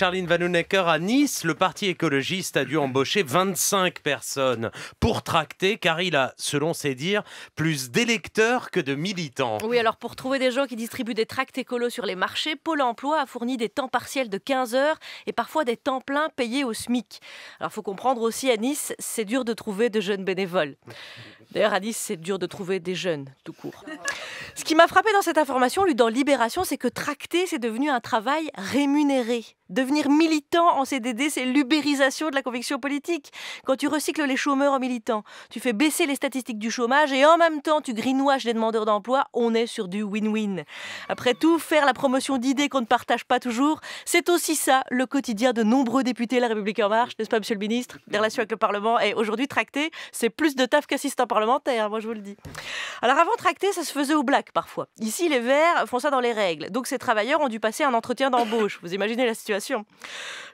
Charline Vanhoenacker, à Nice, le parti écologiste a dû embaucher 25 personnes pour tracter, car il a, selon ses dires, plus d'électeurs que de militants. Oui, alors pour trouver des gens qui distribuent des tracts écolos sur les marchés, Pôle emploi a fourni des temps partiels de 15 heures et parfois des temps pleins payés au SMIC. Alors faut comprendre aussi, à Nice, c'est dur de trouver de jeunes bénévoles. D'ailleurs, à c'est dur de trouver des jeunes, tout court. Ce qui m'a frappé dans cette information, lu dans Libération, c'est que tracter, c'est devenu un travail rémunéré. Devenir militant en CDD, c'est l'ubérisation de la conviction politique. Quand tu recycles les chômeurs en militants, tu fais baisser les statistiques du chômage et en même temps tu grinoises les demandeurs d'emploi, on est sur du win-win. Après tout, faire la promotion d'idées qu'on ne partage pas toujours, c'est aussi ça le quotidien de nombreux députés de La République En Marche, n'est-ce pas, monsieur le ministre Des relations avec le Parlement. Et aujourd'hui, tracter, c'est plus de taf qu'assistant parlementaire moi je vous le dis. Alors avant tracter, ça se faisait au black parfois. Ici, les Verts font ça dans les règles. Donc ces travailleurs ont dû passer un entretien d'embauche. Vous imaginez la situation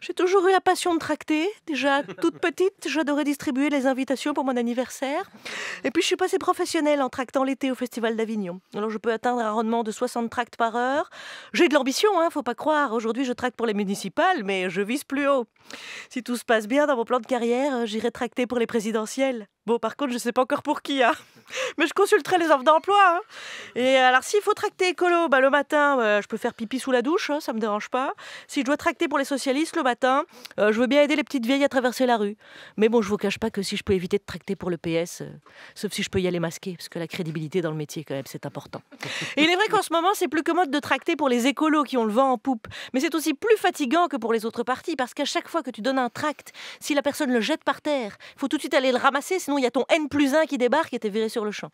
J'ai toujours eu la passion de tracter. Déjà toute petite, j'adorais distribuer les invitations pour mon anniversaire. Et puis je suis passée professionnelle en tractant l'été au Festival d'Avignon. Alors je peux atteindre un rendement de 60 tracts par heure. J'ai de l'ambition, hein, faut pas croire. Aujourd'hui, je tracte pour les municipales, mais je vise plus haut. Si tout se passe bien dans mon plan de carrière, j'irai tracter pour les présidentielles par contre, je sais pas encore pour qui. a. Hein. Mais je consulterai les offres d'emploi. Hein. Et alors, s'il faut tracter écolo, bah, le matin, euh, je peux faire pipi sous la douche, ça hein, ça me dérange pas. Si je dois tracter pour les socialistes le matin, euh, je veux bien aider les petites vieilles à traverser la rue. Mais bon, je vous cache pas que si je peux éviter de tracter pour le PS, euh, sauf si je peux y aller masqué, parce que la crédibilité dans le métier, quand même, c'est important. Et il est vrai qu'en ce moment, c'est plus commode de tracter pour les écolos qui ont le vent en poupe. Mais c'est aussi plus fatigant que pour les autres partis, parce qu'à chaque fois que tu donnes un tract, si la personne le jette par terre, faut tout de suite aller le ramasser, sinon il y a ton N plus 1 qui débarque et t'es viré sur le champ.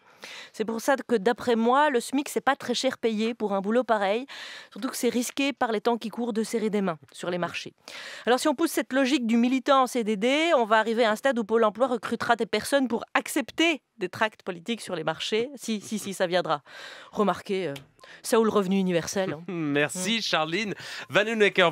C'est pour ça que d'après moi, le SMIC, c'est pas très cher payé pour un boulot pareil, surtout que c'est risqué par les temps qui courent de serrer des mains sur les marchés. Alors si on pousse cette logique du militant en CDD, on va arriver à un stade où Pôle emploi recrutera des personnes pour accepter des tracts politiques sur les marchés. Si, si, si, ça viendra. Remarquez, ça ou le revenu universel. Hein. Merci mm. Charline. vous